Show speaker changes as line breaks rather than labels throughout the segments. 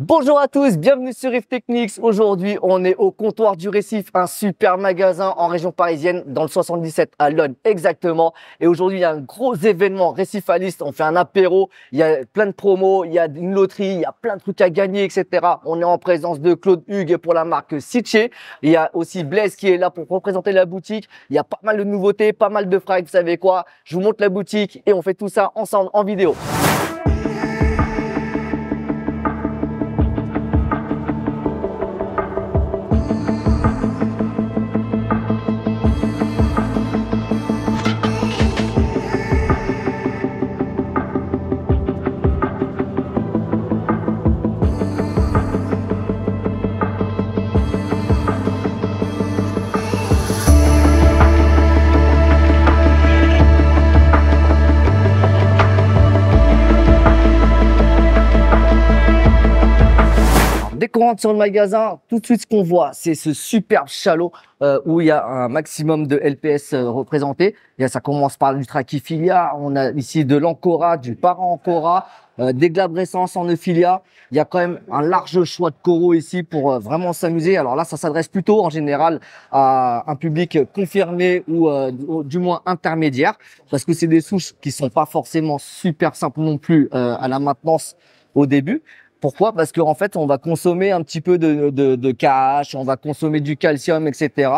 Bonjour à tous, bienvenue sur Rift Techniques. Aujourd'hui, on est au comptoir du Récif, un super magasin en région parisienne, dans le 77 à Lonne, exactement. Et aujourd'hui, il y a un gros événement récifaliste. On fait un apéro, il y a plein de promos, il y a une loterie, il y a plein de trucs à gagner, etc. On est en présence de Claude Hugues pour la marque Sitché. Il y a aussi Blaise qui est là pour représenter la boutique. Il y a pas mal de nouveautés, pas mal de frags, vous savez quoi. Je vous montre la boutique et on fait tout ça ensemble en vidéo. on rentre sur le magasin, tout de suite, ce qu'on voit, c'est ce superbe chalot euh, où il y a un maximum de LPS euh, représentés. Et ça commence par du Trachyphilia, on a ici de l'Ancora, du para euh, des glabrescences en Euphilia. Il y a quand même un large choix de coraux ici pour euh, vraiment s'amuser. Alors là, ça s'adresse plutôt en général à un public confirmé ou du moins intermédiaire, parce que c'est des souches qui sont pas forcément super simples non plus à la maintenance au début. Pourquoi Parce qu'en en fait, on va consommer un petit peu de, de, de cash, on va consommer du calcium, etc.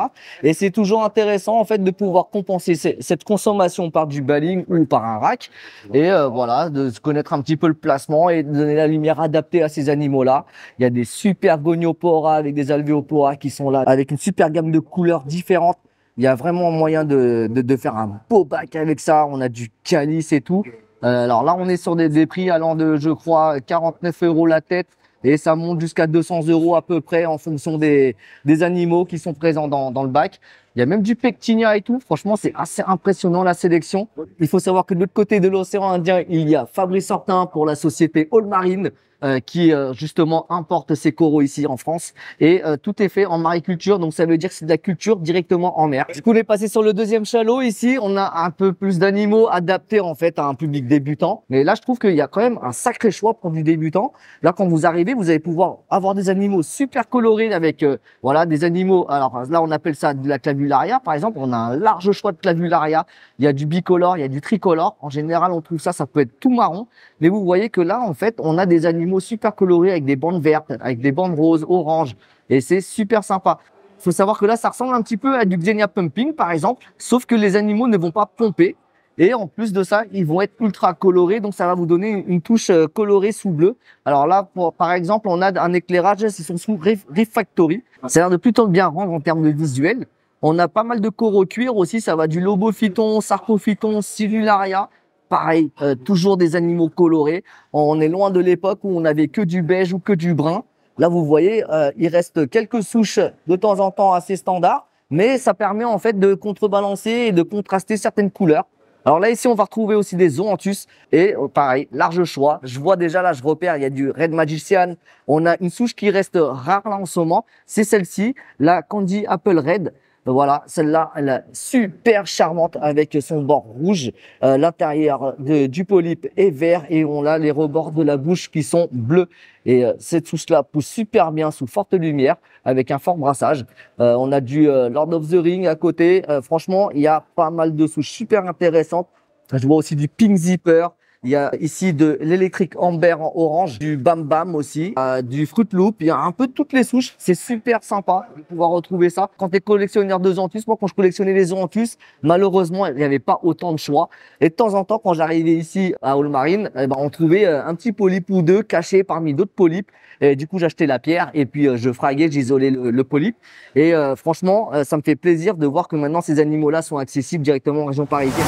Et c'est toujours intéressant en fait de pouvoir compenser cette consommation par du baling ou par un rack. Et euh, voilà, de connaître un petit peu le placement et de donner la lumière adaptée à ces animaux-là. Il y a des super goniopora avec des alvéopora qui sont là, avec une super gamme de couleurs différentes. Il y a vraiment moyen de, de, de faire un beau bac avec ça. On a du calice et tout. Euh, alors là, on est sur des, prix allant de, je crois, 49 euros la tête et ça monte jusqu'à 200 euros à peu près en fonction des, des animaux qui sont présents dans, le bac. Il y a même du pectinia et tout. Franchement, c'est assez impressionnant la sélection. Il faut savoir que de l'autre côté de l'océan Indien, il y a Fabrice Sortin pour la société All Marine euh, qui euh, justement importe ces coraux ici en France. Et euh, tout est fait en mariculture, donc ça veut dire que c'est de la culture directement en mer. Si vous voulez passer sur le deuxième chalot ici. On a un peu plus d'animaux adaptés en fait à un public débutant. Mais là, je trouve qu'il y a quand même un sacré choix pour du débutant. Là, quand vous arrivez, vous allez pouvoir avoir des animaux super colorés avec voilà des animaux. Alors là, on appelle ça de la clavularia, par exemple. On a un large choix de clavularia. Il y a du bicolore, il y a du tricolore. En général, on trouve ça, ça peut être tout marron. Mais vous voyez que là, en fait, on a des animaux super colorés avec des bandes vertes, avec des bandes roses, oranges. Et c'est super sympa. Il faut savoir que là, ça ressemble un petit peu à du Xenia Pumping, par exemple, sauf que les animaux ne vont pas pomper. Et en plus de ça, ils vont être ultra colorés, donc ça va vous donner une touche euh, colorée sous bleu. Alors là, pour, par exemple, on a un éclairage, c'est son sous Refactory. Ça a l'air de plutôt bien rendre en termes de visuel. On a pas mal de coraux cuir aussi, ça va du lobophyton, sarcophyton, cellularia pareil, euh, toujours des animaux colorés. On est loin de l'époque où on n'avait que du beige ou que du brun. Là, vous voyez, euh, il reste quelques souches de temps en temps assez standards, mais ça permet en fait de contrebalancer et de contraster certaines couleurs. Alors là, ici, on va retrouver aussi des zoanthus et euh, pareil, large choix. Je vois déjà, là, je repère, il y a du Red Magician. On a une souche qui reste rare en ce moment, c'est celle-ci, la Candy Apple Red. Ben voilà, celle-là, elle est super charmante avec son bord rouge. Euh, l'intérieur du polype est vert et on a les rebords de la bouche qui sont bleus. Et euh, cette c'est là pousse super bien sous forte lumière avec un fort brassage. Euh, on a du Lord of the Ring à côté. franchement, il y a pas mal de souches super intéressantes. Je vois aussi du Pink Zipper. Il y a ici de l'électrique Amber en orange, du Bam Bam aussi, euh, du Fruit Loop. Il y a un peu toutes les souches. C'est super sympa de pouvoir retrouver ça. Quand tu es collectionneur de zoanthus, moi quand je collectionnais les zoanthus, malheureusement, il n'y avait pas autant de choix. Et de temps en temps, quand j'arrivais ici à Marine, eh ben, on trouvait euh, un petit polype ou deux caché parmi d'autres polypes. Et du coup, j'achetais la pierre et puis euh, je fraguais, j'isolais le, polype. Et franchement, ça me fait plaisir de voir que maintenant ces animaux-là sont accessibles directement en région parisienne.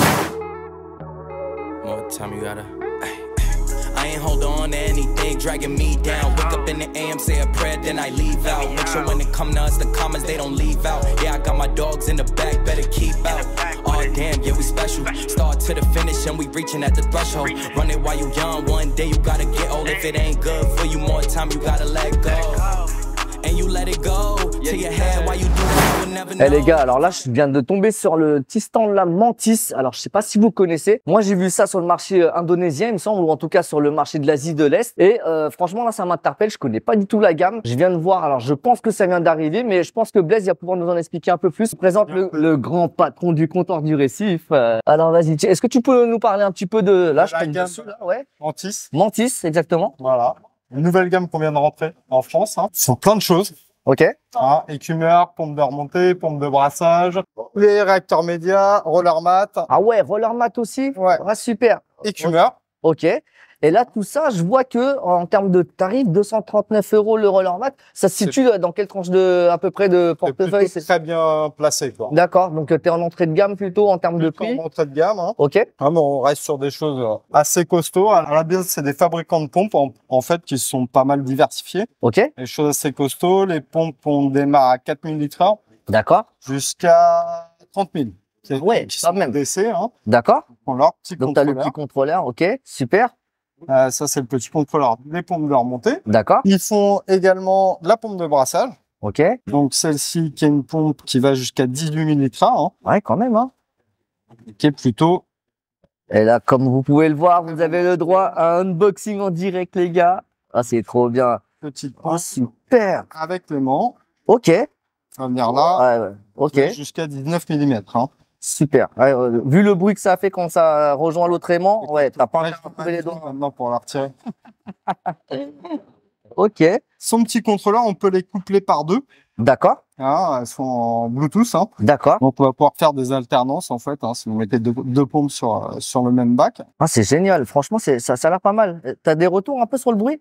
Time you gotta. I ain't hold on to anything dragging me down. Wake up in the AM, say a prayer, then I leave out. Make sure when it come to us, the comments they don't leave out. Yeah, I got my dogs in the back, better keep out. Oh damn, yeah, we special. Start to the finish and we reaching at the threshold. Run it while you young, one day you gotta get old. If it ain't good for you, more time you gotta let go. Eh les gars, alors là, je viens de tomber sur le Tistan la mantis. Alors, je sais pas si vous connaissez. Moi, j'ai vu ça sur le marché euh, indonésien, il me semble, ou en tout cas sur le marché de l'Asie de l'Est. Et euh, franchement, là, ça m'interpelle. Je connais pas du tout la gamme. Je viens de voir. Alors, je pense que ça vient d'arriver, mais je pense que Blaise va pouvoir nous en expliquer un peu plus. Je présente le, grand patron du comptoir du récif. Euh. alors, vas-y. Est-ce que tu peux nous parler un petit peu de là, gamme, Mantis. Mantis, exactement. Voilà. Une nouvelle gamme qu'on vient de rentrer en France. Hein. sont plein de choses. OK. Hein, écumeur, pompe de remontée, pompe de brassage, les réacteurs médias, roller mat. Ah ouais, roller mat aussi Ouais. Ah, super. Écumeur. OK. Et là, tout ça, je vois que en termes de tarif, 239 euros le roller mat, ça se situe euh, dans quelle tranche de à peu près de portefeuille C'est très bien placé. D'accord. Donc euh, tu es en entrée de gamme plutôt en termes de prix. En entrée de gamme. Hein. Ok. Ah, on reste sur des choses euh, assez costauds. Alors la base, c'est des fabricants de pompes en, fait qui sont pas mal diversifiés. Ok. Des choses assez costauds. Les pompes, on démarre à 4000 litres heure. D'accord. Jusqu'à 30 000. Oui, qui, ouais, qui même. Hein. D'accord. Donc, tu as le petit contrôleur, ok, super. Euh, ça, c'est le petit pompe contrôleur les pompes de remontée. D'accord. Ils
font également la pompe de brassage.
OK. Donc, celle-ci qui est une pompe qui va jusqu'à 18 mm. fin ouais, quand même. Hein. Qui est plutôt. Et là, comme vous pouvez le voir, vous avez le droit à un unboxing en direct, les gars. Ah, c'est trop bien. Petite ah, pompe. super. Avec le OK. Ça va venir là. Ouais, ouais. OK. Jusqu'à 19 mm. Hein. Super. Euh, vu le bruit que ça fait quand ça rejoint l'autre aimant, ouais, t'as pas envie les doigts. Maintenant pour la retirer. ok. Son petit contrôleur, on peut les coupler par deux. D'accord. Ah, elles sont en Bluetooth. Hein. D'accord. Donc on va pouvoir faire des alternances en fait, hein, si vous mettez deux, deux pompes sur euh, sur le même bac. Ah, c'est génial. Franchement, c'est ça, ça a l'air pas mal. Euh, t'as des retours un peu sur le bruit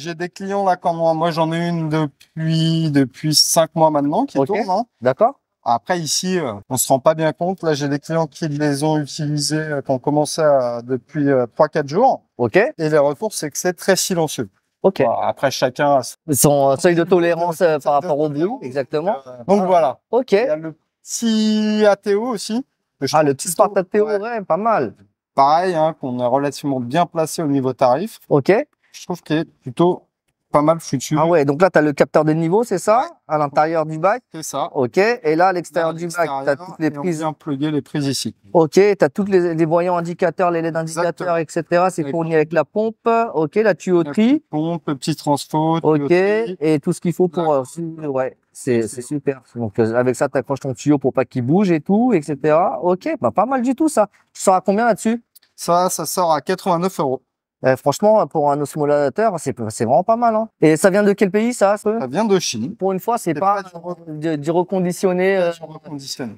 J'ai des clients là comme moi. Moi, j'en ai une depuis depuis cinq mois maintenant qui tourne. Hein. D'accord. Après ici, euh, on se rend pas bien compte. Là, j'ai des clients qui les ont utilisés, euh, qui ont commencé depuis 3-4 euh, jours. Ok. Et les retours, c'est que c'est très silencieux. Ok. après,
chacun a son seuil de tolérance par rapport au bruit, exactement. Donc ah. voilà. Ok. Il y a le petit ATO aussi. Le ah, le petit Smart ATO, pas mal. Pareil, hein, qu'on est relativement bien placé au niveau tarif. Ok. Je trouve qu'il est plutôt pas mal foutu. Ah ouais, donc là, tu as le capteur de niveau, c'est ça À l'intérieur du bac C'est ça. OK. Et là, à l'extérieur du bac, tu as toutes les prises. On les prises ici. OK. Tu as toutes les, voyants indicateurs, les LED indicateurs, etc. C'est fourni avec la pompe. OK. La tuyauterie. La pompe, petit transfo. OK. Et tout ce qu'il faut pour. Euh, ouais. C'est super. Donc, euh, avec ça, tu accroches ton tuyau pour pas qu'il bouge et tout, etc. OK. Bah, pas mal du tout, ça. Tu sors à combien là-dessus Ça, ça sort à 89 euros. Euh, franchement, pour un osmolateur, c'est c'est vraiment pas mal. Hein. Et ça vient de quel pays ça Ça vient de Chine. Pour une fois, c'est pas, euh, du, reconditionné,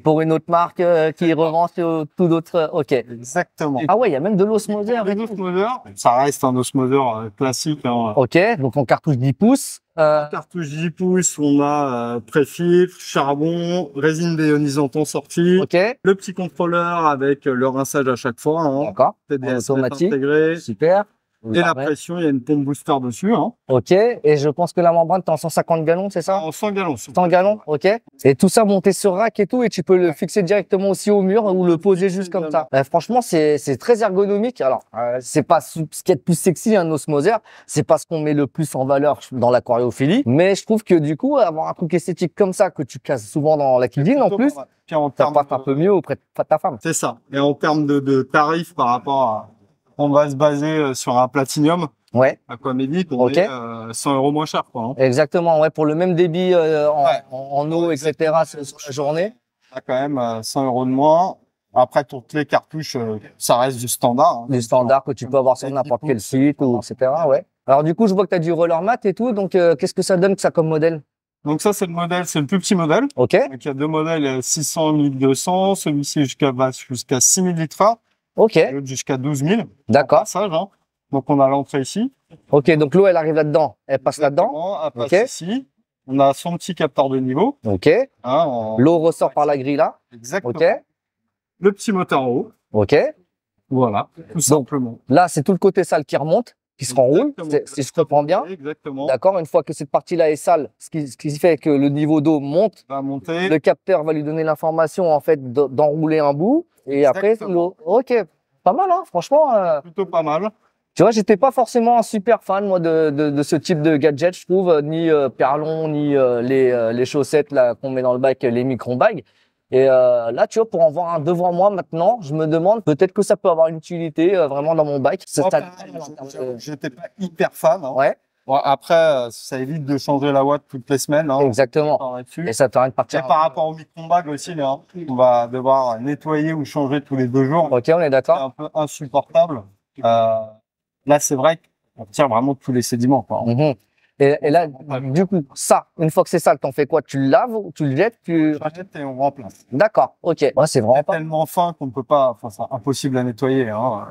pour une autre marque euh, qui revend tout d'autres. ok. Exactement. Ah ouais, il y a même de l'osmoseur. ça reste un osmoseur classique. Hein. Ok, donc en cartouche 10 pouces. Cartouche 10 pouces, on a préfif, charbon, résine béonisante en sortie. Ok. Le petit contrôleur avec le rinçage à chaque fois. Hein. D'accord. automatique. Intégré. Super. Et la pression, il y a une pompe booster dessus. Hein. Ok. Et je pense que la membrane, t'es en 150 gallons, c'est ça En 100 gallons. 100 gallons, ok. Et tout ça monté sur rack et tout, et tu peux le fixer directement aussi au mur ou le poser juste comme ça. Bah, franchement, c'est très ergonomique. Alors, euh, c'est pas ce qui est le plus sexy, un osmosaire, C'est pas ce qu'on met le plus en valeur dans l'aquariophilie. Mais je trouve que du coup, avoir un truc esthétique comme ça, que tu casses souvent dans la cuisine en plus, ça passe un peu mieux auprès de ta femme. C'est ça. Et en termes de, de tarifs par rapport à on va se baser euh, sur un Platinium Ouais. Aquamedi pour 100 euh, euros moins cher, quoi. Hein. Exactement, ouais, pour le même débit euh, en, eau, etc. sur la journée. Ça, quand même 100 euros de moins. Après, toutes les cartouches, ça reste du standard. du hein. standard que tu peux avoir sur n'importe quel site, ou, etc. Ouais. Alors du coup, je vois que tu as du roller mat et tout, donc qu'est-ce que ça donne ça comme modèle donc ça, c'est le modèle, c'est le plus petit modèle. Ok. il y a deux modèles, 600, 1200, celui-ci jusqu'à bah, jusqu'à 6000 litres. Ok. Jusqu'à 12 000. D'accord. Hein. Donc on a l'entrée ici. Ok, donc l'eau elle arrive là-dedans, elle passe là-dedans. Elle passe ici. On a son petit capteur de niveau. Ok. Hein, l'eau ressort par la grille là. Exactement. Ok. Le petit moteur en haut. Ok. Voilà, tout simplement. là, c'est tout le côté sale qui remonte qui se enroule, si je comprends bien. Exactement. D'accord, une fois que cette partie-là est sale, ce qui, ce qui, fait que le niveau d'eau monte, va monter. le capteur va lui donner l'information en fait d'enrouler un bout et après OK, pas mal hein, franchement euh, plutôt pas mal. Tu vois, j'étais pas forcément un super fan moi de, de, de, ce type de gadget, je trouve, euh, ni euh, perlon, ni euh, les, les chaussettes là qu'on met dans le bac, les micro bags. Et euh, là, tu vois, pour en voir un devant moi maintenant, je me demande peut-être que ça peut avoir une utilité euh, vraiment dans mon bike. Je n'étais j'étais pas hyper fan. Hein. Ouais.
Bon, après, euh,
ça évite de changer la watt toutes les semaines. Hein, Exactement. Et ça permet de partir. Et par rapport au micro-bag aussi, hein, on va devoir nettoyer ou changer tous les deux jours. Ok, on est d'accord. C'est un peu insupportable. Euh, là, c'est vrai qu'on tire vraiment tous les sédiments. Quoi. Mhm. Et, là, du coup, ça, une fois que c'est sale, t'en fais quoi Tu le laves, tu le jettes, tu. et on remplace. D'accord, ok. Ouais, c'est vraiment pas. tellement fin qu'on ne peut pas, enfin, c'est impossible à nettoyer. Hein.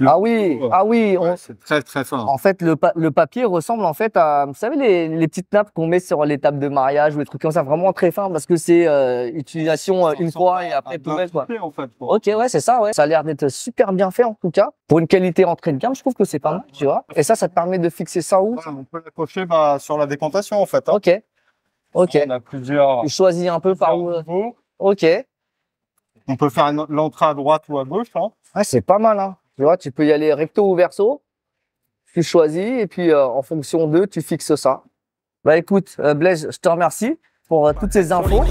Ah oui, ah oui, c'est très très fort. En fait, le, papier ressemble en fait à, vous savez, les, les, petites nappes qu'on met sur les tables de mariage ou les trucs comme ça, vraiment très fin parce que c'est euh, utilisation euh, une fois et après poubelle quoi. En fait, Ok, ouais, c'est ça, ouais. Ça a l'air d'être super bien fait en tout cas. Pour une qualité entrée de gamme, je trouve que c'est pas mal, tu vois. Et ça, ça te permet de fixer ça où On peut l'accrocher bah, sur la décantation en fait. Hein. Ok. Ok. On a plusieurs. Tu choisis un peu par où. Euh, ok. On peut faire l'entrée à droite ou à gauche. Hein. Ouais, c'est pas mal. Hein. Tu vois, tu peux y aller recto ou verso. Tu choisis et puis euh, en fonction d'eux, tu fixes ça. Bah écoute, euh, Blaise, je te remercie pour euh, toutes ces infos.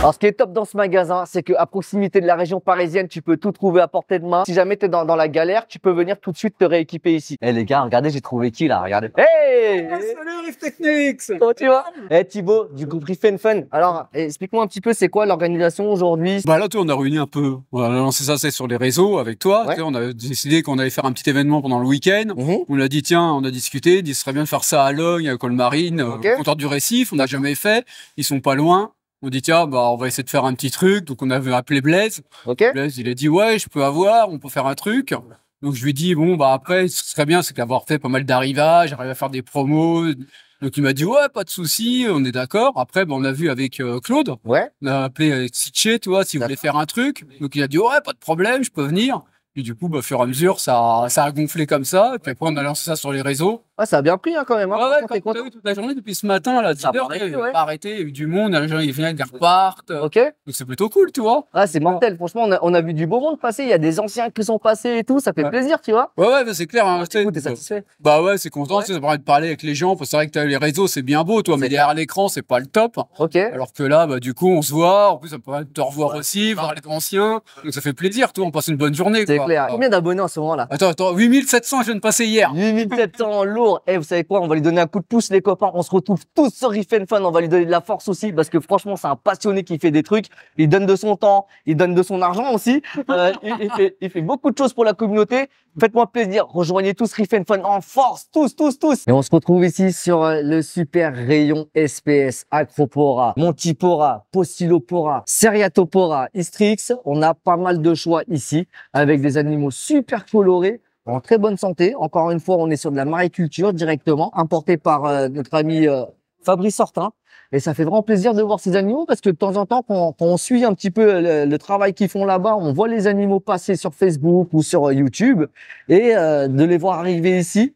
Alors, ce qui est top dans ce magasin, c'est qu'à proximité de la région parisienne, tu peux tout trouver à portée de main. Si jamais t'es dans, dans la galère, tu peux venir tout de suite te rééquiper ici. Eh les gars, regardez, j'ai trouvé qui là, regardez. Hey Salut Rift Techniques Comment tu vas Eh hey, Thibaut, du groupe Riff Fun. Alors, explique-moi un petit peu, c'est quoi l'organisation aujourd'hui
Bah là, toi, on a réuni un peu on, a lancé ça c'est sur les réseaux avec toi. On a décidé qu'on allait faire un petit événement pendant le week-end. Mhm. On a dit tiens, on a discuté, il serait bien de faire ça à Logne, à Colmarine, euh, au au du Récif. On n'a jamais fait. Ils sont pas loin. On dit tiens bah on va essayer de faire un petit truc. Donc on avait appelé Blaise. Blaise il a dit ouais je peux avoir, on peut faire un truc. Donc je lui dis bon bah après ce serait bien c'est d'avoir fait pas mal d'arrivages, d'arriver à faire des promos donc il m'a dit ouais, pas de souci, on est d'accord. Après, ben, on a vu avec euh, Claude. Ouais. On a appelé euh, Sitché, tu vois, si vous voulez faire un truc. Donc il a dit ouais, pas de problème, je peux venir. Et du coup, bah, au fur et à mesure, ça, ça a gonflé comme ça. Et puis après, on a lancé ça sur les réseaux. ah ça a bien pris hein, quand même. Hein. Ouais, ouais, toute la journée, depuis ce matin, là, 10 heures, il a pas arrêté. Il y a eu du monde, les gens ils viennent, ils repartent. Ok. Donc c'est plutôt cool, tu vois. Ah, c'est mortel.
Franchement, on a, on a, vu du beau monde passer. Il y a des anciens qui sont passés et tout. Ça fait plaisir, tu vois.
Ouais, ouais, bah, c'est clair. Hein, t'es satisfait Bah ouais, c'est content. Ça permet de parler avec les gens. C'est vrai que as les réseaux, c'est bien beau, toi. Mais derrière l'écran, c'est pas le top. Ok. Alors que là, bah, du coup, on se voit. En plus, ça permet de te revoir aussi, voir les anciens. Donc ça fait plaisir, toi. On passe une bonne journée. Hein. Oh. Combien
d'abonnés en ce moment là
Attends, attends, 8700, je viens de passer
hier. 8700 lourd. Et eh, vous savez quoi On va lui donner un coup de pouce, les copains. On se retrouve tous sur Riff Fun. On va lui donner de la force aussi parce que franchement, c'est un passionné qui fait des trucs. Il donne de son temps, il donne de son argent aussi. Euh, il fait beaucoup de choses pour la communauté. Faites-moi plaisir, rejoignez tous and Fun en force, tous, tous, tous. Et on se retrouve ici sur euh, le super rayon SPS, Acropora, Montipora, Postilopora, Seriatopora, Istrix. On a pas mal de choix ici avec des animaux super colorés en très bonne santé. Encore une fois, on est sur de la mariculture directement, importée par euh, notre ami euh, Fabrice Sortin. Et ça fait vraiment plaisir de voir ces animaux parce que de temps en temps, quand, on suit un petit peu euh, le, travail qu'ils font là-bas, on voit les animaux passer sur Facebook ou sur euh, YouTube et euh, de les voir arriver ici.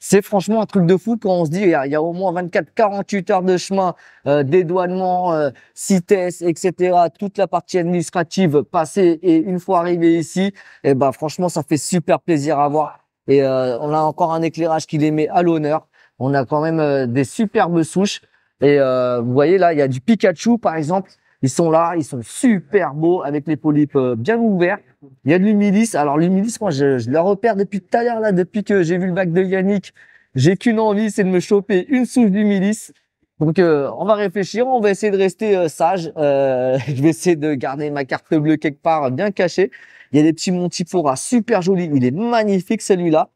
C'est franchement un truc de fou quand on se dit il y a, au moins 24-48 heures de chemin, euh, dédouanement, CITES, etc. Toute la partie administrative passée et une fois arrivé ici, et eh ben franchement ça fait super plaisir à voir et on a encore un éclairage qui les met à l'honneur on a quand même euh, des superbes souches. Et euh, vous voyez là, il y a du Pikachu par exemple. Ils sont là, ils sont super beaux avec les polypes euh, bien ouverts. Il y a de l'humilis. Alors l'humilis, moi, je, le repère depuis tout à l'heure là, depuis que j'ai vu le bac de Yannick. J'ai qu'une envie, c'est de me choper une souche d'humilis. Donc on va réfléchir, on va essayer de rester sage. je vais essayer de garder ma carte bleue quelque part bien cachée. Il y a des petits Montipora super jolis. Il est magnifique celui-là.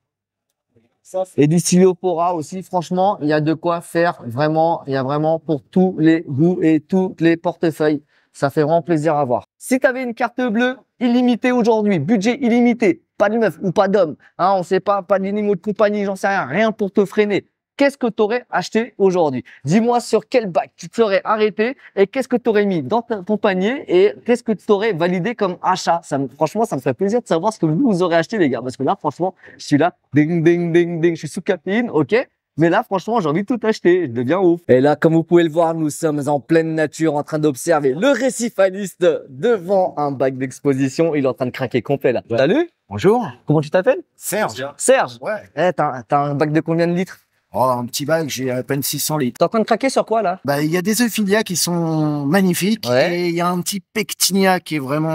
Et du pourra aussi, franchement, il y a de quoi faire vraiment, il y a vraiment pour tous les goûts et tous les portefeuilles. Ça fait vraiment plaisir à voir. Si tu avais une carte bleue illimitée aujourd'hui, budget illimité, pas de meuf ou pas d'homme, hein, on sait pas, pas d'animaux de compagnie, j'en sais rien, rien pour te freiner qu'est-ce que tu aurais acheté aujourd'hui Dis-moi sur quel bac tu t'aurais arrêté et qu'est-ce que tu aurais mis dans ton panier et qu'est-ce que tu aurais validé comme achat ça Franchement, ça me ferait plaisir de savoir ce que vous, aurez acheté, les gars, parce que là, franchement, je suis là, ding, ding, ding, ding, je suis sous caféine, ok mais là, franchement, j'ai envie de tout acheter. Je deviens ouf. Et là, comme vous pouvez le voir, nous sommes en pleine nature en train d'observer le récifaliste devant un bac d'exposition. Il est en train de craquer complet là. Salut Bonjour. Comment tu t'appelles Serge. Serge. Ouais. Eh, t'as un bac de combien de litres Oh, un petit bac, j'ai à peine 600 litres. T'es en train de craquer sur quoi, là Bah, il y a des euphilia qui sont magnifiques. Et il y a un petit pectinia qui est vraiment.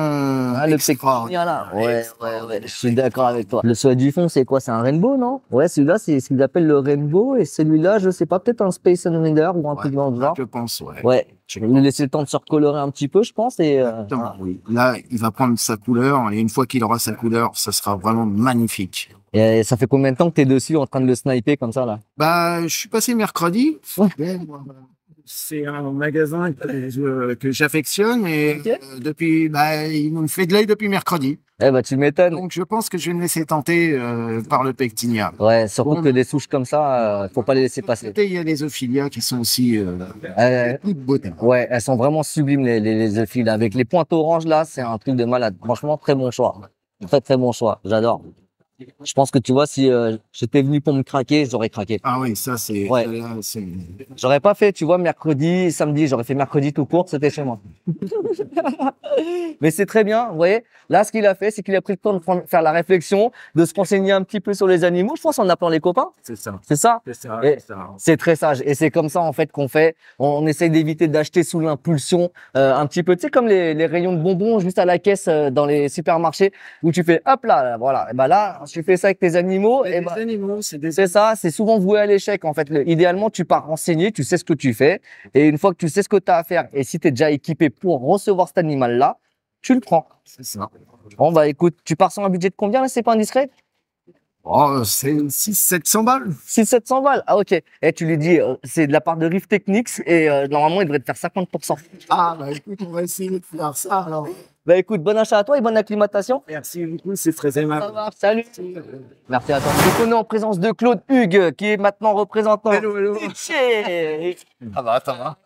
Ah, le pectinia, là. Ouais, ouais, ouais. Je suis d'accord avec toi. Le souhait du fond, c'est quoi C'est un rainbow, non Ouais, celui-là, c'est ce qu'ils appellent le rainbow. Et celui-là, je sais pas, peut-être un Space Invader ou un petit truc dans le Je pense, ouais. Ouais. Je vais laisser le temps de se recolorer un petit peu, je pense. Et euh... Ah oui. Là, il va prendre sa couleur. Et une fois qu'il aura sa couleur, ça sera vraiment magnifique. Et euh, ça fait combien de temps que tu es dessus en train de le sniper comme ça là
Bah, je suis passé mercredi. Euh,
c'est un magasin que, j'affectionne et euh, depuis, bah, ils me fait de l'œil depuis mercredi. Eh bah, tu m'étonnes. Donc je pense que je vais me laisser tenter par le pectinia. Ouais, surtout que des souches comme ça, faut pas les laisser passer. Il y a les ophilia qui sont aussi euh, beauté. Ouais, elles sont vraiment sublimes les, les, Avec les pointes oranges là, c'est un truc de malade. Franchement, très bon choix. Très très bon choix. J'adore. Je pense que tu vois, si euh, j'étais venu pour me craquer, j'aurais craqué. Ah oui, ça c'est. Ouais. J'aurais pas fait, tu vois, mercredi, samedi, j'aurais fait mercredi tout court, c'était chez moi. Mais c'est très bien, vous voyez. Là, ce qu'il a fait, c'est qu'il a pris le temps de faire la réflexion, de se renseigner un petit peu sur les animaux. Je pense en appelant les copains. C'est ça. C'est ça. C'est très sage. Et c'est comme ça en fait qu'on fait. On, essaye d'éviter d'acheter sous l'impulsion, euh, un petit peu. Tu sais comme les, rayons de bonbons juste à la caisse euh, dans les supermarchés où tu fais hop là, voilà. Et ben là tu fais ça avec tes animaux, et eh bah, ben, animaux, c'est ça, c'est souvent voué à l'échec. En fait, idéalement, tu pars renseigné, tu sais ce que tu fais, et une fois que tu sais ce que tu as à faire, et si tu es déjà équipé pour recevoir cet animal-là, tu le prends. C'est ça. Bon, bah écoute, tu pars sans un budget de combien là C'est pas indiscret Oh, c'est 6 700 balles. 6 700 balles, ah ok. Et eh, tu lui dis, euh, c'est de la part de Rift Technics et euh, normalement, il devrait te faire 50%. Ah bah écoute, on va essayer de faire ça alors. Ben écoute, bon achat à toi et bonne acclimatation. Merci beaucoup, c'est très aimable. Ça va, salut. Merci à toi. Donc on en présence de Claude Hugues, qui est maintenant représentant. Hello, hello. Ça va, ça va.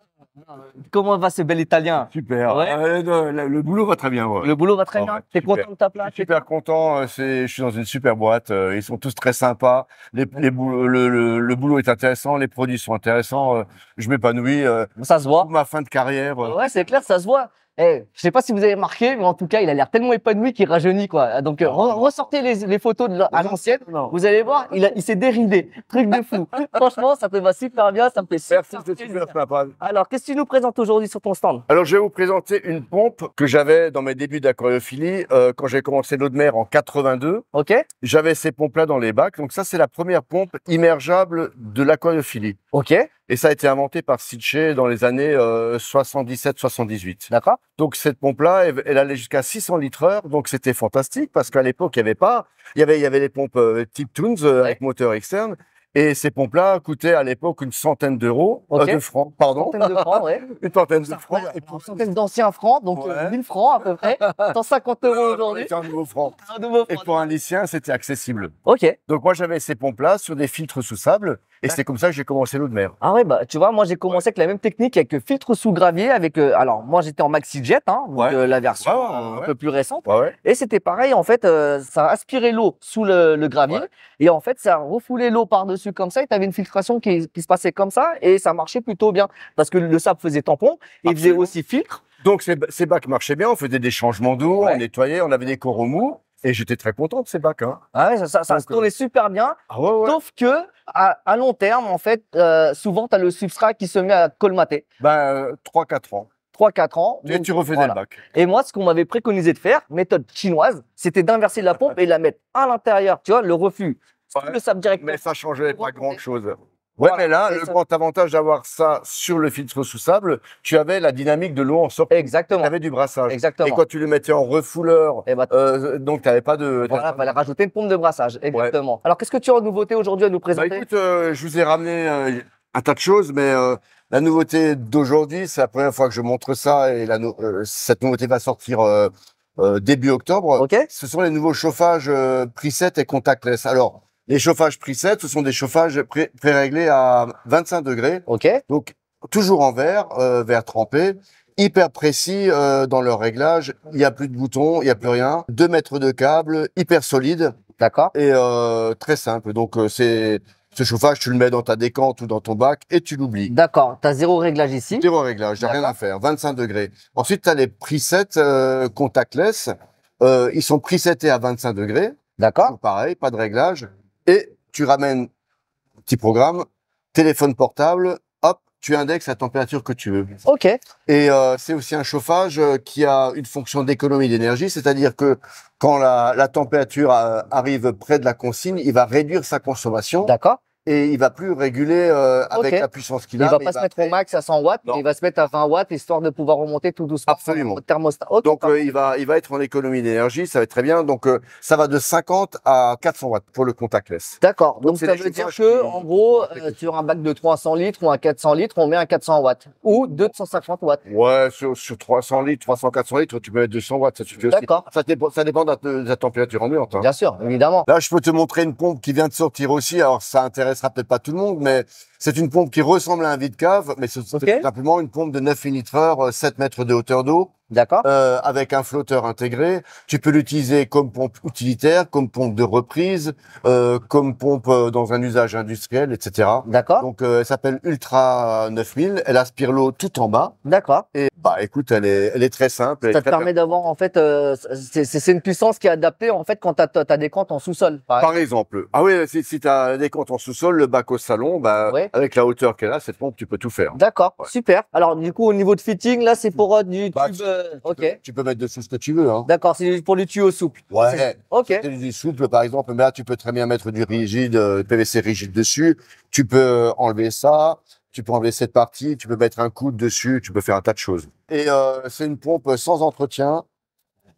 Comment va ce bel Italien Super.
Euh, le, boulot va très bien. Ouais. Le boulot va très oh, bien. T'es content de ta place Super content. Euh, je suis dans une super boîte. Euh, ils sont tous très sympas. Les, le, le, boulot est intéressant. Les produits sont intéressants. Je m'épanouis. Ça se voit. Ma fin de carrière. Ouais,
c'est clair, ça se voit. Hey, eh, je sais pas si vous avez remarqué, mais en tout cas, il a l'air tellement épanoui qu'il rajeunit quoi. Donc euh, ressortez les, photos de à l'ancienne, vous allez voir, il, il s'est déridé, truc de fou. Franchement, ça te va super bien, ça me fait super. Merci de super Alors, qu'est-ce que tu nous présentes aujourd'hui sur ton stand
Alors, je vais vous présenter une pompe que j'avais dans mes débuts d'aquariophilie euh, quand j'ai commencé l'eau de mer en 82. Ok. J'avais ces pompes-là dans les bacs, donc ça c'est la première pompe immergeable de l'aquariophilie. Ok. Et ça a été inventé par Sitché dans les années 77-78. Euh, D'accord. Donc cette pompe-là, elle, allait jusqu'à 600 litres heure. Donc c'était fantastique parce qu'à l'époque, il y avait pas, il y avait, il y avait les pompes euh, type Toons euh, avec moteur externe. Et ces pompes-là coûtaient à l'époque une centaine d'euros, de francs, pardon. Une centaine de francs, ouais. une centaine d'anciens francs, donc 1000 francs à peu près. 150 euros aujourd'hui. C'est un nouveau franc. Un nouveau franc. Et pour un lycéen, c'était accessible. OK. Donc moi, j'avais ces pompes-là sur des filtres sous sable. Et c'est comme ça que j'ai commencé l'eau de mer. Ah ouais, bah tu vois, moi j'ai commencé avec la même technique
avec euh, filtre sous gravier, avec euh, alors moi j'étais en maxi jet, hein, euh, la version un peu plus récente. Et c'était pareil, en fait, ça aspirait l'eau sous le, le gravier et en fait ça refoulait l'eau par dessus comme ça. Et avais une filtration qui, qui, se passait comme ça et ça marchait plutôt bien parce que le
sable faisait tampon, et il faisait aussi filtre. Donc ces, bacs marchaient bien, on faisait des changements d'eau, on nettoyait, on avait des coraux et j'étais très content de ces bacs. Hein. Ah ouais, ça, se tournait euh, super bien. Ah
Sauf que, à, long terme, en fait, euh, souvent, tu as le substrat qui se met à colmater. Ben, bah, euh, 3-4 ans. 3-4 ans. Et tu refaisais le bac. Et moi, ce qu'on m'avait préconisé de faire, méthode chinoise, c'était d'inverser la pompe et la mettre à l'intérieur, tu vois, le refus. le sable directement.
Mais ça changeait pas grand-chose. Ouais, mais là, le grand avantage d'avoir ça sur le filtre sous sable, tu avais la dynamique de l'eau en sortie, Exactement. Tu avais du brassage. Exactement. Et quand tu le mettais en refouleur, eh ben, euh, donc tu n'avais pas de. Voilà, fallait rajouter une pompe de brassage. Exactement. Alors, qu'est-ce que tu as de nouveauté aujourd'hui à nous bah, présenter bah, Écoute, euh, je vous ai ramené euh, un tas de choses, mais la nouveauté d'aujourd'hui, c'est la première fois que je montre ça et la cette nouveauté va sortir. début octobre. Ok. Ce sont les nouveaux chauffages preset et contactless. Alors, les chauffages preset, ce sont des chauffages pré-réglés à 25 degrés. OK. Donc, toujours en verre, euh, verre trempé, hyper précis euh, dans leur réglage. Il n'y a plus de boutons, il n'y a plus rien. Deux mètres de câble, hyper solide. D'accord. Et euh, très simple. Donc, euh, c'est ce chauffage, tu le mets dans ta décante ou dans ton bac et tu l'oublies. D'accord. Tu as zéro réglage ici Zéro réglage, j'ai rien à faire. 25 degrés. Ensuite, tu as les presets contactless. ils sont presetés à 25 degrés. D'accord. Pareil, pas de réglage et tu ramènes petit programme, téléphone portable, hop, tu indexes la température que tu veux. Ok. Et euh, c'est aussi un chauffage euh, qui a une fonction d'économie d'énergie, c'est-à-dire que quand la, température euh, arrive près de la consigne, il va réduire sa consommation. D'accord et il va plus réguler euh, avec la puissance qu'il a. Il va pas se
mettre au max à 100 watts, il va se mettre à 20 watts histoire de pouvoir remonter tout doucement. Absolument.
thermostat. Donc euh, il va il va être en économie d'énergie, ça va être très bien. Donc euh, ça va de 50 à 400 watts pour le contactless. D'accord. Donc, ça veut dire que en
gros sur un bac de 300 litres ou un 400 litres, on met un 400 watts ou
250 watts. Ouais, sur, 300 litres, 300 400 litres, tu peux mettre 200 watts, ça suffit D'accord. Ça dépend ça dépend de la, température ambiante. Hein. Bien sûr, évidemment. Là, je peux te montrer une pompe qui vient de sortir aussi. Alors ça intéresse sera peut-être pas tout le monde, mais c'est une pompe qui ressemble à un vide-cave, mais c'est tout simplement une pompe de 9 litres heure, 7 mètres de hauteur d'eau. D'accord. Euh, avec un flotteur intégré. Tu peux l'utiliser comme pompe utilitaire, comme pompe de reprise, euh, comme pompe euh, dans un usage industriel, etc. D'accord. Donc, elle s'appelle Ultra 9000. Elle aspire l'eau tout en bas. D'accord. Et bah, écoute, elle est, elle est très simple. Ça te permet
d'avoir, en fait, c'est une puissance qui est adaptée, en fait, quand tu as, des comptes en sous-sol.
Par exemple. Ah oui, si, si tu as des comptes en sous-sol, le bac au salon, bah, oui. Avec la hauteur qu'elle a, cette pompe, tu peux tout faire. D'accord,
super. Alors, du coup, au niveau de fitting, là, c'est pour euh, du bah, tube. tu, euh, ok. Peux, tu peux mettre dessus ce que tu veux. Hein. D'accord, c'est pour
du tuyau souple. Ouais. Ok. Du souple, par exemple, mais là, tu peux très bien mettre du rigide, euh, PVC rigide dessus. Tu peux enlever ça. Tu peux enlever cette partie. Tu peux mettre un coude dessus. Tu peux faire un tas de choses. Et euh, c'est une pompe sans entretien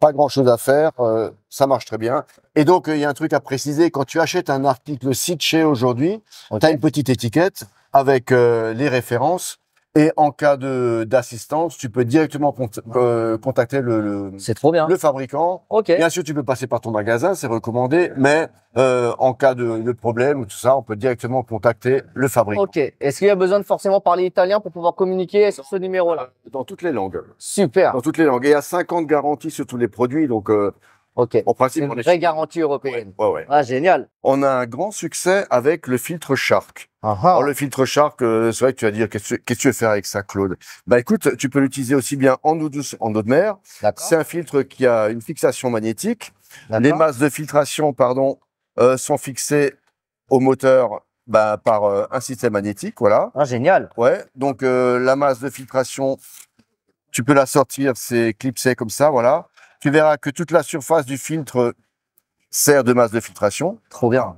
pas grand-chose à faire, euh, ça marche très bien. Et donc, euh, il y a un truc à préciser, quand tu achètes un article site chez aujourd'hui, on tu as une petite étiquette avec euh, les références et en cas de d'assistance, tu peux directement euh, contacter le, le c'est trop bien le fabricant. Ok. Bien sûr, tu peux passer par ton magasin, c'est recommandé. Mais euh, en cas de, problème ou tout ça, on peut directement contacter le fabricant.
Ok. Est-ce qu'il y a besoin de forcément parler italien pour pouvoir communiquer sur
ce numéro-là Dans toutes les langues. Super. Dans toutes les langues. Et il y a 50 garanties sur tous les produits, donc. Euh, Ok. En principe, une vraie
garantie européenne.
Ouais, ah, génial. On a un grand succès avec le filtre Shark. Ah, ah. le filtre Shark, euh, c'est vrai que tu vas dire, qu'est-ce que tu veux faire avec ça, Claude Bah écoute, tu peux l'utiliser aussi bien en eau douce, en eau de mer. D'accord. C'est un filtre qui a une fixation magnétique. D'accord. Les masses de filtration, pardon, euh, sont fixées au moteur bah, par euh, un système magnétique, voilà. Ah, génial. Ouais. Donc la masse de filtration, tu peux la sortir, c'est clipsé comme ça, voilà. Tu verras que toute la surface du filtre sert de masse de filtration. Trop bien.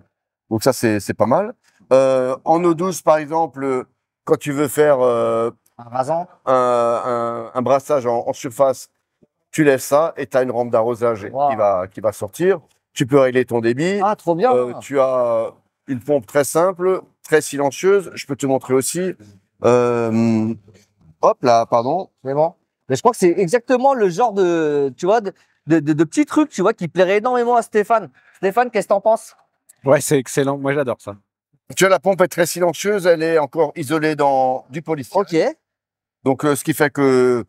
Donc ça, c'est pas mal. Euh, en eau douce, par exemple, quand tu veux faire euh, un, Un, brassage en, surface, tu lèves ça et tu as une rampe d'arrosage qui, va, qui va sortir. Tu peux régler ton débit. Ah, trop bien. Euh, tu as une pompe très simple, très silencieuse. Je peux te montrer aussi. hop là, pardon. C'est bon je crois que c'est exactement le genre de, tu vois, de, de, de, petits
trucs, tu vois, qui plairait énormément à Stéphane. Stéphane, qu'est-ce que t'en penses
Ouais, c'est excellent. Moi, j'adore ça.
Tu vois, la pompe est très silencieuse. Elle est encore isolée dans du polystyrène. Ok. Donc, euh, ce qui fait que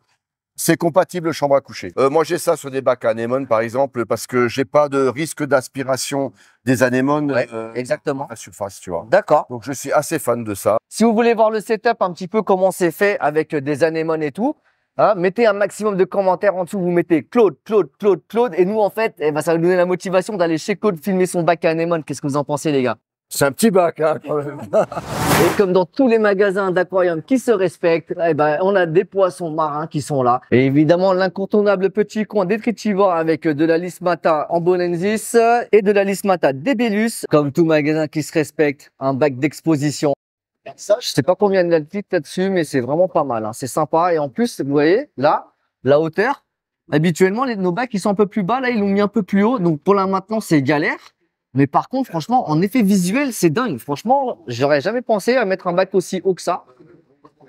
c'est compatible chambre à coucher. Euh, moi, j'ai ça sur des bacs à anémones, par exemple, parce que j'ai pas de risque d'aspiration des anémones. Euh, exactement. À la surface, tu vois. D'accord. Donc, je suis assez fan de ça.
Si vous voulez voir le setup un petit peu comment c'est fait avec des anémones et tout, Hein, mettez un maximum de commentaires en dessous. Vous mettez Claude, Claude, Claude, Claude. Et nous, en fait, eh ben, ça va nous donner la motivation d'aller chez Claude filmer son bac à Anemone. Qu'est-ce que vous en pensez, les gars C'est un petit bac, hein, quand même. et comme dans tous les magasins d'aquarium qui se respectent, eh ben, on a des poissons marins qui sont là. Et évidemment, l'incontournable petit coin détritivore avec de la lismata ambonensis et de la lismata debellus. Comme tout magasin qui se respecte, un bac d'exposition. Ça, je sais pas combien de y a là-dessus, mais c'est vraiment pas mal. Hein. C'est sympa. Et en plus, vous voyez, là, la hauteur, habituellement, nos bacs, ils sont un peu plus bas. Là, ils l'ont mis un peu plus haut. Donc, pour la maintenant, c'est galère. Mais par contre, franchement, en effet visuel, c'est dingue. Franchement, j'aurais jamais pensé à mettre un bac aussi haut que ça.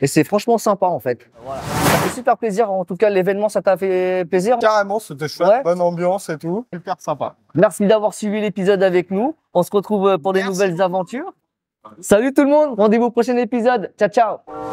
Et c'est franchement sympa en fait. Voilà. Ça fait super plaisir. En tout cas, l'événement, ça t'a fait plaisir. Carrément, c'était chouette. Bonne ambiance et tout. Super sympa. Merci d'avoir suivi l'épisode avec nous. On se retrouve pour des nouvelles aventures. Salut tout le monde, rendez-vous au prochain épisode. Ciao, ciao.